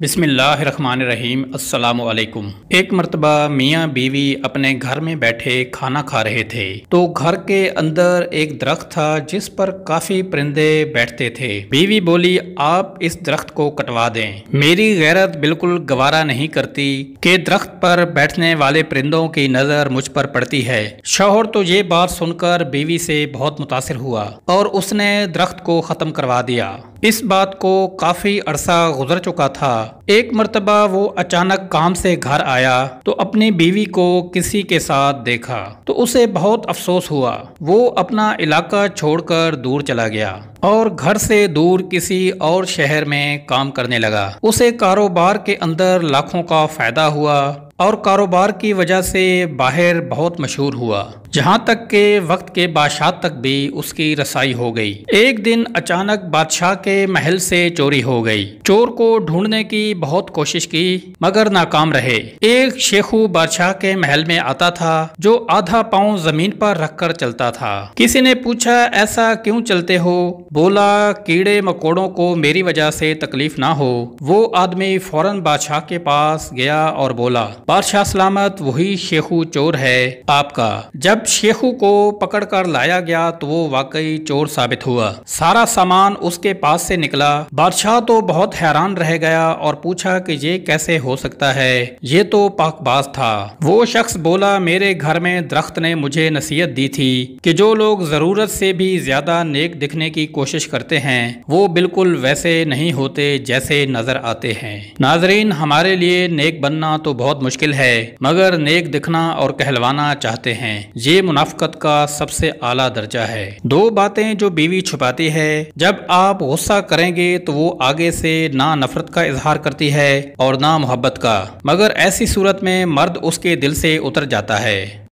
बिसमीम् अल्लाम एक मरतबा मियाँ बीवी अपने घर में बैठे खाना खा रहे थे तो घर के अंदर एक दरख्त था जिस पर काफ़ी परिंदे बैठते थे बीवी बोली आप इस दरख्त को कटवा दें मेरी गैरत बिल्कुल गवारा नहीं करती के दरख्त पर बैठने वाले परिंदों की नज़र मुझ पर पड़ती है शोहर तो ये बात सुनकर बीवी से बहुत मुतासर हुआ और उसने दरख्त को ख़त्म करवा दिया इस बात को काफ़ी अरसा गुजर चुका था एक मरतबा वो अचानक काम से घर आया तो अपनी बीवी को किसी के साथ देखा तो उसे बहुत अफसोस हुआ वो अपना इलाका छोड़कर दूर चला गया और घर से दूर किसी और शहर में काम करने लगा उसे कारोबार के अंदर लाखों का फायदा हुआ और कारोबार की वजह से बाहर बहुत मशहूर हुआ जहाँ तक के वक्त के बादशाह तक भी उसकी रसाई हो गई एक दिन अचानक बादशाह के महल से चोरी हो गई चोर को ढूंढने की बहुत कोशिश की मगर नाकाम रहे एक शेखू बादशाह के महल में आता था जो आधा पाँव जमीन पर रखकर चलता था किसी ने पूछा ऐसा क्यों चलते हो बोला कीड़े मकोड़ों को मेरी वजह से तकलीफ ना हो वो आदमी फौरन बादशाह के पास गया और बोला बादशाह सलामत वही शेखू चोर है आपका जब शेखू को पकड़ कर लाया गया तो वो वाकई चोर साबित हुआ सारा सामान उसके पास से निकला बादशाह तो बहुत हैरान रह गया और पूछा कि ये कैसे हो सकता है ये तो पाकबाज था वो शख्स बोला मेरे घर में दरख्त ने मुझे नसीहत दी थी कि जो लोग ज़रूरत से भी ज़्यादा नेक दिखने की कोशिश करते हैं वो बिल्कुल वैसे नहीं होते जैसे नज़र आते हैं नाजरीन हमारे लिए नेक बनना तो बहुत मुश्किल है मगर नेक दिखना और कहलवाना चाहते हैं ये मुनाफ्त का सबसे आला दर्जा है दो बातें जो बीवी छुपाती है जब आप गुस्सा करेंगे तो वो आगे से ना नफरत का इजहार करते करती है और ना मोहब्बत का मगर ऐसी सूरत में मर्द उसके दिल से उतर जाता है